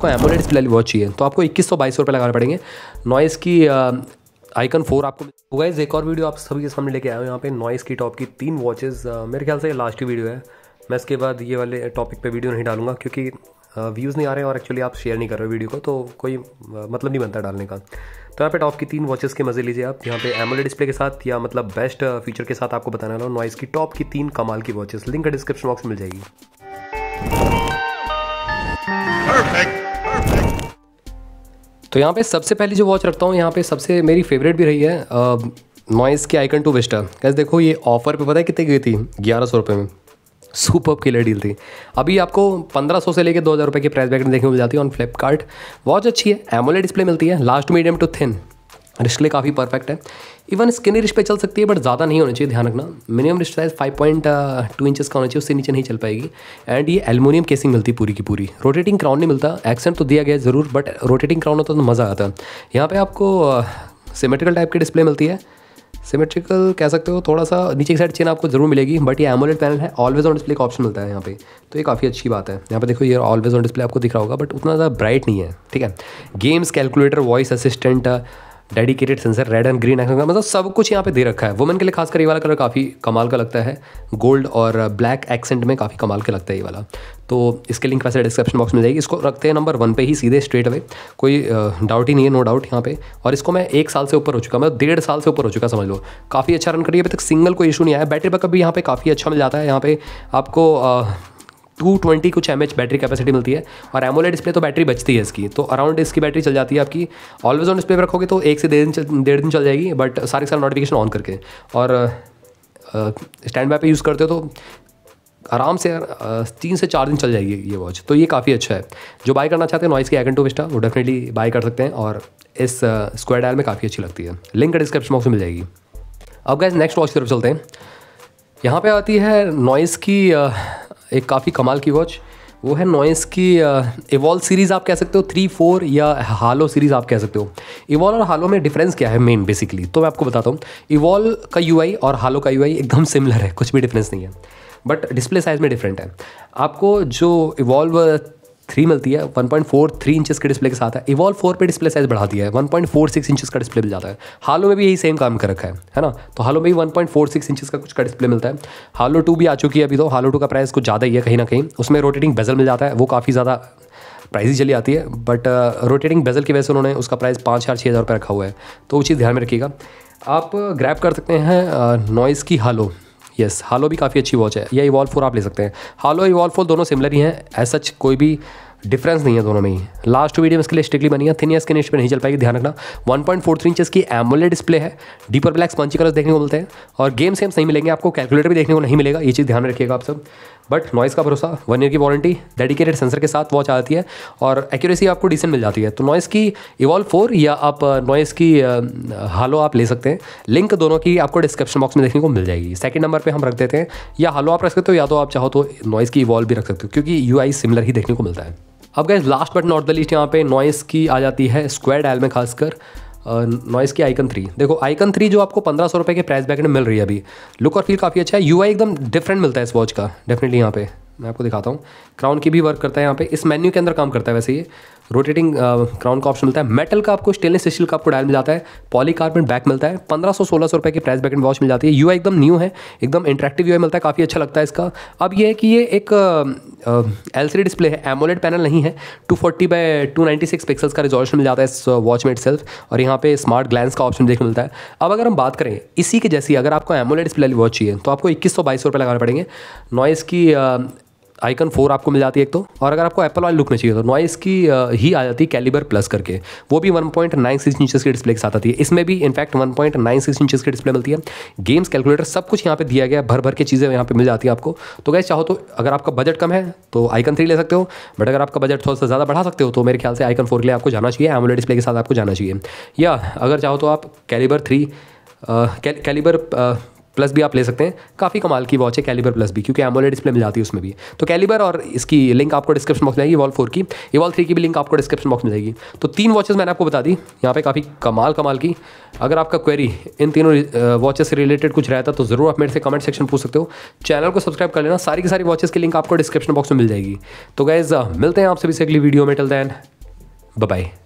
आपको AMOLED display watch चाहिए तो आपको इक्कीस सौ बाईस सौ रुपये लगाने पड़ेंगे नॉइस की आइकन फोर आपको होगा इस एक और वीडियो आप सभी के सामने लेके आए हो यहाँ पे नॉइस की टॉप की तीन वॉचेज़ मेरे ख्याल से लास्ट वीडियो है मैं इसके बाद ये वाले टॉपिक पे वीडियो नहीं डालूंगा क्योंकि व्यूज़ नहीं आ रहे हैं और एक्चुअली आप शेयर नहीं कर रहे हो वीडियो को तो कोई मतलब नहीं बनता डालने का तो यहाँ पे टॉप की तीन वॉचेस के मज़े लीजिए आप यहाँ पे एमोलेड डिस्प्ले के साथ या मतलब बेस्ट फीचर के साथ आपको बताने वाला हूँ नॉइस की टॉप की तीन कमाल की वॉचेस लिंक डिस्क्रिप्शन बॉक्स में मिल जाएगी तो यहाँ पे सबसे पहले जो वॉच रखता हूँ यहाँ पे सबसे मेरी फेवरेट भी रही है नॉइस की आइकन टू विस्टा कैसे देखो ये ऑफर पे पता है कितनी गई थी ग्यारह सौ रुपये में सुपर किलर डील थी अभी आपको 1500 से लेकर 2000 रुपए की प्राइस बैकेट देखने मिल जाती है ऑन फ्लिपकार्ट वॉच अच्छी है एमोलेड डिस्प्ले मिलती है last medium to thin wrist के लिए काफ़ी परफेक्ट है इवन स्किनी रिस्ट पे चल सकती है बट ज़्यादा नहीं होना चाहिए ध्यान रखना minimum wrist size five point two inches का होना चाहिए उससे नीचे नहीं चल पाएगी एंड ये एलमोनियम केसिंग मिलती पूरी की पूरी रोटेटिंग क्राउन नहीं मिलता एक्सेंट तो दिया गया ज़रूर बट रोटेटिंग क्राउन होता तो मज़ा आता है यहाँ पर आपको सिमेट्रिकल uh, टाइप की डिस्प्ले मिलती है सिमेट्रिकल कह सकते हो थोड़ा सा नीचे की साइड चेन आपको जरूर मिलेगी बट ये एमोलेट पैनल है ऑलवेज ऑन डिस्प्ले का ऑप्शन मिलता है यहाँ पे तो ये काफ़ी अच्छी बात है यहाँ पे देखो ये ऑलवेज ऑन डिस्प्ले आपको दिख रहा होगा बट उतना ज़्यादा ब्राइट नहीं है ठीक है games calculator voice assistant dedicated sensor red and green आंखों मतलब सब कुछ यहाँ पे दे रखा है वुमेन के लिए खासकर ये वाला कलर काफ़ी कमाल का लगता है गोल्ड और ब्लैक एक्सेंट में काफ़ी कमाल का लगता है ये वाला तो इसके लिंक वैसे डिस्क्रिप्शन बॉक्स में जाएगी इसको रखते हैं नंबर वन पे ही सीधे स्ट्रेट अवे कोई डाउट ही नहीं है नो डाउट यहाँ पे और इसको मैं एक साल से ऊपर हो चुका मतलब डेढ़ साल से ऊपर हो चुका समझ लो काफ़ी अच्छा रन करिए अभी तक सिंगल कोई इशू नहीं आया बैटरी बैकअप भी यहाँ पे काफ़ी अच्छा मिल जाता है यहाँ पे आपको टू ट्वेंटी कुछ एम बैटरी कैपेसिटी मिलती है और एमोलेड डिस्प्ले तो बैटरी बचती है इसकी तो अराउंड इसकी बैटरी चल जाती है आपकी ऑलवेज ऑन डिस्प्ले पर रखोगे तो एक से डेढ़ दिन डेढ़ दिन चल जाएगी बट सारे सारे नोटिफिकेशन ऑन करके और स्टैंड बाय पे यूज़ करते हो तो आराम से तीन से चार दिन चल जाएगी ये वॉच तो ये काफ़ी अच्छा है जो बाय करना चाहते हैं नॉइस की एगन टू विस्टा वो डेफिनेटली बाय कर सकते हैं और इस स्क्वायर डायल में काफ़ी अच्छी लगती है लिंक डिस्क्रिप्शन बॉक्स में मिल जाएगी अब गए नेक्स्ट वॉच की तरफ चलते हैं यहाँ पे आती है नॉइस की एक काफ़ी कमाल की वॉच वो है नॉइस की इवॉल सीरीज़ आप कह सकते हो थ्री फोर या हालो सीरीज़ आप कह सकते हो इवॉल और हालो में डिफरेंस क्या है मेन बेसिकली तो मैं आपको बताता हूँ इवॉल का यू और हालो का यू एकदम सिमिलर है कुछ भी डिफरेंस नहीं है बट डिस्प्ले साइज़ में डिफरेंट है आपको जो इवॉल्व थ्री मिलती है one point four three inches के डिस्प्ले के साथ है इवॉल्व फोर पे डिस्प्ले साइज़ बढ़ा दिया है one point four six inches का डिस्प्ले मिल जाता है हालो में भी यही सेम काम कर रखा है है ना तो हालो में भी one point four six inches का कुछ का डिस्प्ले मिलता है हालो टू भी आ चुकी है अभी तो हालो टू का प्राइस कुछ ज़्यादा ही है कहीं ना कहीं उसमें रोटेटिंग बेजल मिल जाता है वो काफ़ी ज़्यादा प्राइस ही चली आती है बट रोटेटिंग बेजल की वजह से उन्होंने उसका प्राइस पाँच हज़ार छः हज़ार रुपये रखा हुआ है तो वो चीज़ ध्यान में रखिएगा आप ग्रैप कर सकते हैं नॉइज़ uh, की हालो यस हालो भी काफ़ी अच्छी वॉच है या इवॉल्व फोर आप ले सकते हैं हालो इवॉल्व फोर दोनों सिमिलर ही हैं एज सच कोई भी डिफरेंस नहीं है दोनों में ही लास्ट वीडियो में इसके लिए स्ट्रिक्टली बनी है थिन या स्किन पर नहीं चल पाएगी ध्यान रखना 1.43 पॉइंट फोर थ्री इंच की एमोलेड डिस्प्ले है डीपर ब्लैक स्पंची कलर देखने को मिलते हैं और गेम सेम सही मिलेंगे आपको कैलकुलेटर भी देखने को नहीं मिलेगा ये चीज़ ध्यान रखिएगा आप सब बट नॉइस का भरोसा वन ईयर की वारंटी डेडिकेटेड सेंसर के साथ वॉच आती है और एक्यूरेसी आपको डिसेंट मिल जाती है तो नॉइस की इवॉल्व फोर या आप नॉइस uh, की हालो uh, आप ले सकते हैं लिंक दोनों की आपको डिस्क्रिप्शन बॉक्स में देखने को मिल जाएगी सेकंड नंबर पे हम रख देते हैं या हालो आप रख सकते हो या तो आप चाहो तो नॉइस की इवॉल्व भी रख सकते हो क्योंकि यू सिमिलर ही देखने को मिलता है अब गए last but not the least यहाँ पे नॉइस की आ जाती है स्क्वायर डायल में खासकर नॉइस की आइकन थ्री देखो आइकन थ्री जो आपको पंद्रह सौ रुपये के प्राइस बैकेट में मिल रही है अभी लुक और फील काफ़ी अच्छा है यू एकदम डिफरेंट मिलता है इस वॉच का डेफिनेटली यहाँ पे मैं आपको दिखाता हूँ क्राउन की भी वर्क करता है यहाँ पे इस मेन्यू के अंदर काम करता है वैसे ये रोटेटिंग क्राउन uh, का ऑप्शन मिलता है मेटल का आपको स्टेनलेस स्टील का आपको डायल मिल जाता है पॉलीकार्बन बैक मिलता है पंद्रह सौ सोलह सौ रुपये की प्राइस बैक एंड वॉच मिल जाती है यू एकदम न्यू है एकदम इंट्रैक्टिव यू मिलता है काफ़ी अच्छा लगता है इसका अब यह है कि ये एक एल सी डिस्प्ले है एमोलेड पैनल नहीं है two forty by two ninety six pixels का रिजोल्यूशन मिल जाता है इस वॉच में इट और यहाँ पे स्मार्ट ग्लैंस का ऑप्शन देखने मिलता है अब अगर हम बात करें इसी के जैसी अगर आपको एमोलेड डिस्प्ले वाली वॉच चाहिए तो आपको इक्कीस सौ बाईस सौ रुपये लगाने पड़ेंगे नॉइस की uh, आइकन फोर आपको मिल जाती है एक तो और अगर आपको एप्पल वाले लुक में चाहिए तो नॉइस की ही आ जाती है कैलिबर प्लस करके वो भी one point nine six inches के डिस्प्ले के साथ आती है इसमें भी in fact one point nine six inches की डिस्प्ले मिलती है गेम्स कैलकुलेटर सब कुछ यहाँ पे दिया गया भर भर के चीज़ें यहाँ पे मिल जाती है आपको तो गैस चाहो तो अगर आपका बजट कम है तो आइकन थ्री ले सकते हो बट अगर आपका बजट थोड़ा सा ज़्यादा बढ़ा सकते हो तो मेरे ख्याल से आइकन फोर के लिए आपको जाना चाहिए एमोलेट डिस्प्ले के साथ आपको जाना चाहिए या अगर चाहो तो आप कैलिबर थ्री कैलिबर प्लस भी आप ले सकते हैं काफ़ी कमाल की वॉच है कैलिबर प्लस भी क्योंकि एमोलेड डिस्प्ले मिल जाती है उसमें भी तो कैलिबर और इसकी लिंक आपको डिस्क्रिप्शन बॉक्स में आएगी वॉल फोर की ये वॉल थ्री की भी लिंक आपको डिस्क्रिप्शन बॉक्स में जाएगी तो तीन वॉचेस मैंने आपको बता दी यहाँ पे काफ़ी कमाल कमाल की अगर आपका क्वेरी इन तीनों वॉचेस से रिलेटेड कुछ रहता तो ज़रूर आप मेरे से कमेंट सेक्शन पूछ सकते हो चैनल को सब्सक्राइब कर लेना सारी की सारी वॉचेस की लिंक आपको डिस्क्रिप्शन बॉक्स में मिल जाएगी तो गैज़ मिलते हैं आप सभी से अगली वीडियो में टल दैन बाय